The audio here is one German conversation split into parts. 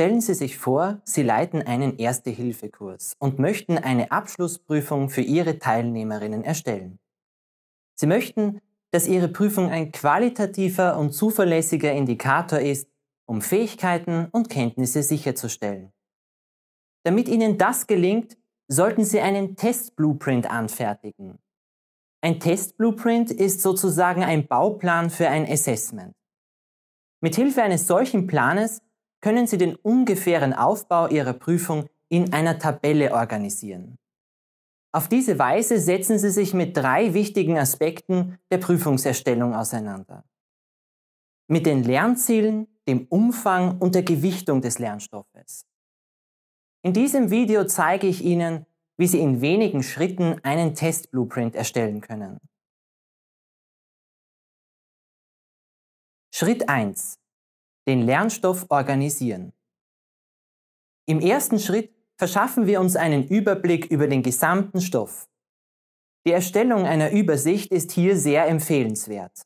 Stellen Sie sich vor, Sie leiten einen Erste-Hilfe-Kurs und möchten eine Abschlussprüfung für Ihre Teilnehmerinnen erstellen. Sie möchten, dass Ihre Prüfung ein qualitativer und zuverlässiger Indikator ist, um Fähigkeiten und Kenntnisse sicherzustellen. Damit Ihnen das gelingt, sollten Sie einen Test-Blueprint anfertigen. Ein Test-Blueprint ist sozusagen ein Bauplan für ein Assessment. Mithilfe eines solchen Planes können Sie den ungefähren Aufbau Ihrer Prüfung in einer Tabelle organisieren. Auf diese Weise setzen Sie sich mit drei wichtigen Aspekten der Prüfungserstellung auseinander. Mit den Lernzielen, dem Umfang und der Gewichtung des Lernstoffes. In diesem Video zeige ich Ihnen, wie Sie in wenigen Schritten einen Test-Blueprint erstellen können. Schritt 1 den Lernstoff organisieren. Im ersten Schritt verschaffen wir uns einen Überblick über den gesamten Stoff. Die Erstellung einer Übersicht ist hier sehr empfehlenswert.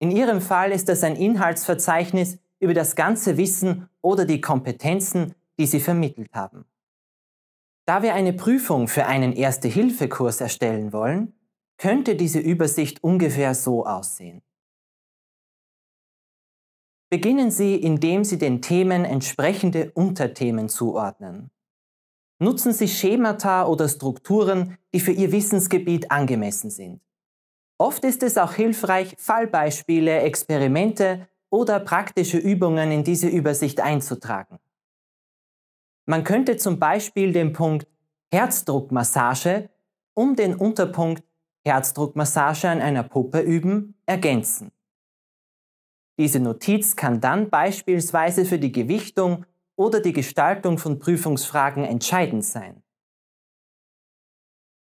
In Ihrem Fall ist das ein Inhaltsverzeichnis über das ganze Wissen oder die Kompetenzen, die Sie vermittelt haben. Da wir eine Prüfung für einen Erste-Hilfe-Kurs erstellen wollen, könnte diese Übersicht ungefähr so aussehen. Beginnen Sie, indem Sie den Themen entsprechende Unterthemen zuordnen. Nutzen Sie Schemata oder Strukturen, die für Ihr Wissensgebiet angemessen sind. Oft ist es auch hilfreich, Fallbeispiele, Experimente oder praktische Übungen in diese Übersicht einzutragen. Man könnte zum Beispiel den Punkt Herzdruckmassage um den Unterpunkt Herzdruckmassage an einer Puppe üben ergänzen. Diese Notiz kann dann beispielsweise für die Gewichtung oder die Gestaltung von Prüfungsfragen entscheidend sein.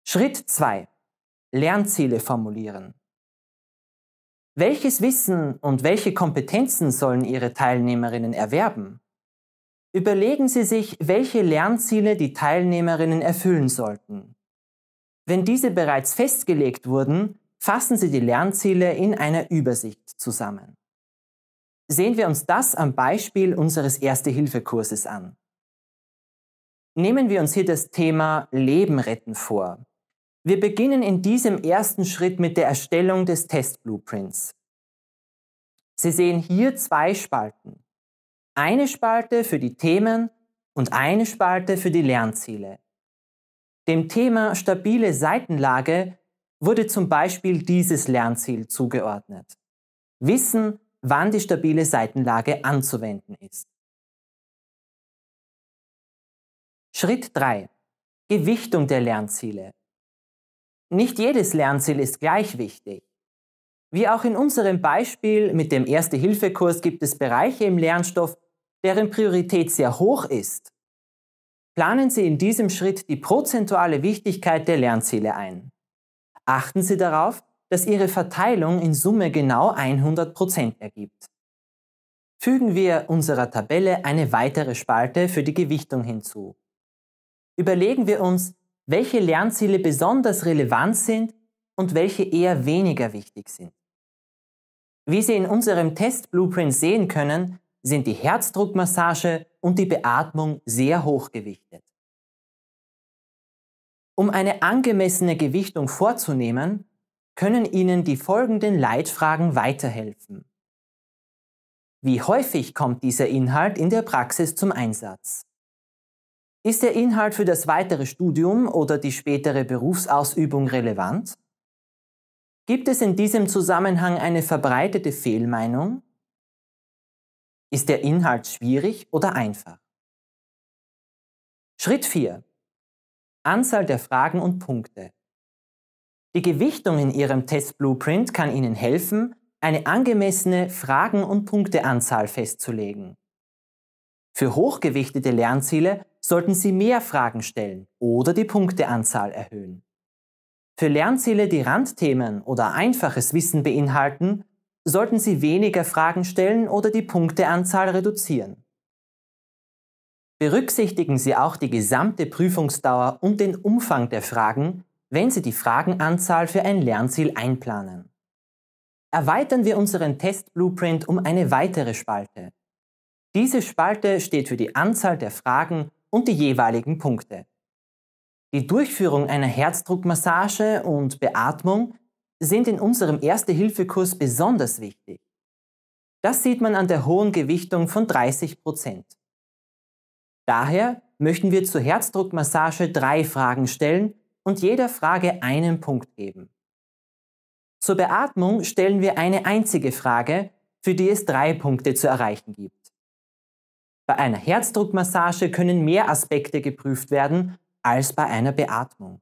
Schritt 2. Lernziele formulieren. Welches Wissen und welche Kompetenzen sollen Ihre Teilnehmerinnen erwerben? Überlegen Sie sich, welche Lernziele die Teilnehmerinnen erfüllen sollten. Wenn diese bereits festgelegt wurden, fassen Sie die Lernziele in einer Übersicht zusammen. Sehen wir uns das am Beispiel unseres Erste-Hilfe-Kurses an. Nehmen wir uns hier das Thema Leben retten vor. Wir beginnen in diesem ersten Schritt mit der Erstellung des Test-Blueprints. Sie sehen hier zwei Spalten. Eine Spalte für die Themen und eine Spalte für die Lernziele. Dem Thema stabile Seitenlage wurde zum Beispiel dieses Lernziel zugeordnet. Wissen wann die stabile Seitenlage anzuwenden ist. Schritt 3. Gewichtung der Lernziele. Nicht jedes Lernziel ist gleich wichtig. Wie auch in unserem Beispiel mit dem Erste-Hilfe-Kurs gibt es Bereiche im Lernstoff, deren Priorität sehr hoch ist. Planen Sie in diesem Schritt die prozentuale Wichtigkeit der Lernziele ein. Achten Sie darauf, dass ihre Verteilung in Summe genau 100% Prozent ergibt. Fügen wir unserer Tabelle eine weitere Spalte für die Gewichtung hinzu. Überlegen wir uns, welche Lernziele besonders relevant sind und welche eher weniger wichtig sind. Wie Sie in unserem Test-Blueprint sehen können, sind die Herzdruckmassage und die Beatmung sehr hoch gewichtet. Um eine angemessene Gewichtung vorzunehmen, können Ihnen die folgenden Leitfragen weiterhelfen. Wie häufig kommt dieser Inhalt in der Praxis zum Einsatz? Ist der Inhalt für das weitere Studium oder die spätere Berufsausübung relevant? Gibt es in diesem Zusammenhang eine verbreitete Fehlmeinung? Ist der Inhalt schwierig oder einfach? Schritt 4. Anzahl der Fragen und Punkte. Die Gewichtung in Ihrem Test-Blueprint kann Ihnen helfen, eine angemessene Fragen- und Punkteanzahl festzulegen. Für hochgewichtete Lernziele sollten Sie mehr Fragen stellen oder die Punkteanzahl erhöhen. Für Lernziele, die Randthemen oder einfaches Wissen beinhalten, sollten Sie weniger Fragen stellen oder die Punkteanzahl reduzieren. Berücksichtigen Sie auch die gesamte Prüfungsdauer und den Umfang der Fragen, wenn Sie die Fragenanzahl für ein Lernziel einplanen. Erweitern wir unseren Test-Blueprint um eine weitere Spalte. Diese Spalte steht für die Anzahl der Fragen und die jeweiligen Punkte. Die Durchführung einer Herzdruckmassage und Beatmung sind in unserem Erste-Hilfe-Kurs besonders wichtig. Das sieht man an der hohen Gewichtung von 30 Prozent. Daher möchten wir zur Herzdruckmassage drei Fragen stellen und jeder Frage einen Punkt geben. Zur Beatmung stellen wir eine einzige Frage, für die es drei Punkte zu erreichen gibt. Bei einer Herzdruckmassage können mehr Aspekte geprüft werden als bei einer Beatmung.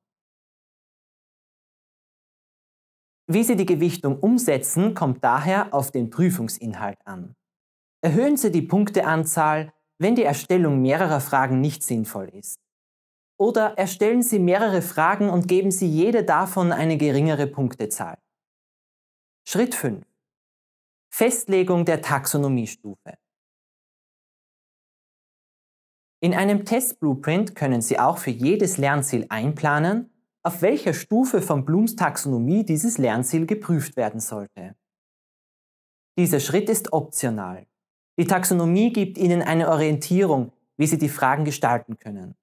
Wie Sie die Gewichtung umsetzen, kommt daher auf den Prüfungsinhalt an. Erhöhen Sie die Punkteanzahl, wenn die Erstellung mehrerer Fragen nicht sinnvoll ist. Oder erstellen Sie mehrere Fragen und geben Sie jede davon eine geringere Punktezahl. Schritt 5. Festlegung der Taxonomiestufe. In einem Testblueprint können Sie auch für jedes Lernziel einplanen, auf welcher Stufe von Blooms Taxonomie dieses Lernziel geprüft werden sollte. Dieser Schritt ist optional. Die Taxonomie gibt Ihnen eine Orientierung, wie Sie die Fragen gestalten können.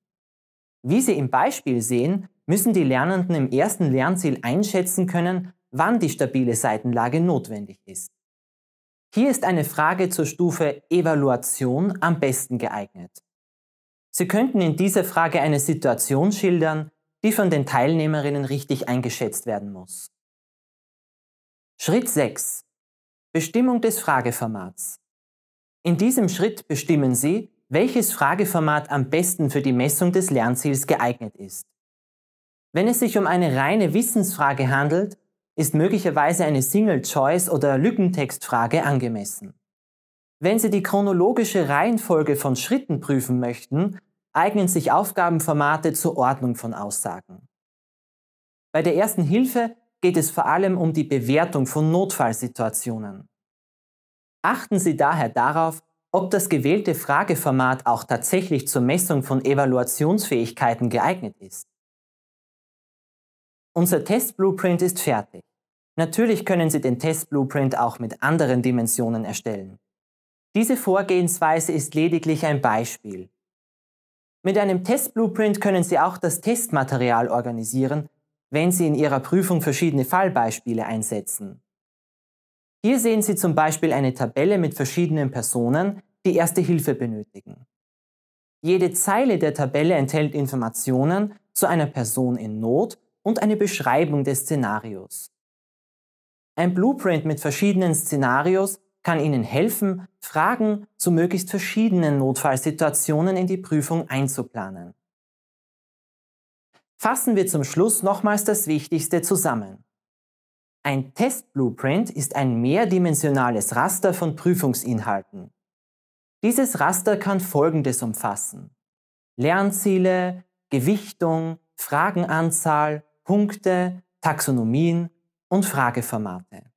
Wie Sie im Beispiel sehen, müssen die Lernenden im ersten Lernziel einschätzen können, wann die stabile Seitenlage notwendig ist. Hier ist eine Frage zur Stufe Evaluation am besten geeignet. Sie könnten in dieser Frage eine Situation schildern, die von den Teilnehmerinnen richtig eingeschätzt werden muss. Schritt 6. Bestimmung des Frageformats. In diesem Schritt bestimmen Sie, welches Frageformat am besten für die Messung des Lernziels geeignet ist. Wenn es sich um eine reine Wissensfrage handelt, ist möglicherweise eine Single-Choice- oder Lückentextfrage angemessen. Wenn Sie die chronologische Reihenfolge von Schritten prüfen möchten, eignen sich Aufgabenformate zur Ordnung von Aussagen. Bei der ersten Hilfe geht es vor allem um die Bewertung von Notfallsituationen. Achten Sie daher darauf, ob das gewählte Frageformat auch tatsächlich zur Messung von Evaluationsfähigkeiten geeignet ist. Unser Test-Blueprint ist fertig. Natürlich können Sie den Test-Blueprint auch mit anderen Dimensionen erstellen. Diese Vorgehensweise ist lediglich ein Beispiel. Mit einem Test-Blueprint können Sie auch das Testmaterial organisieren, wenn Sie in Ihrer Prüfung verschiedene Fallbeispiele einsetzen. Hier sehen Sie zum Beispiel eine Tabelle mit verschiedenen Personen, die erste Hilfe benötigen. Jede Zeile der Tabelle enthält Informationen zu einer Person in Not und eine Beschreibung des Szenarios. Ein Blueprint mit verschiedenen Szenarios kann Ihnen helfen, Fragen zu möglichst verschiedenen Notfallsituationen in die Prüfung einzuplanen. Fassen wir zum Schluss nochmals das Wichtigste zusammen. Ein Testblueprint ist ein mehrdimensionales Raster von Prüfungsinhalten. Dieses Raster kann Folgendes umfassen. Lernziele, Gewichtung, Fragenanzahl, Punkte, Taxonomien und Frageformate.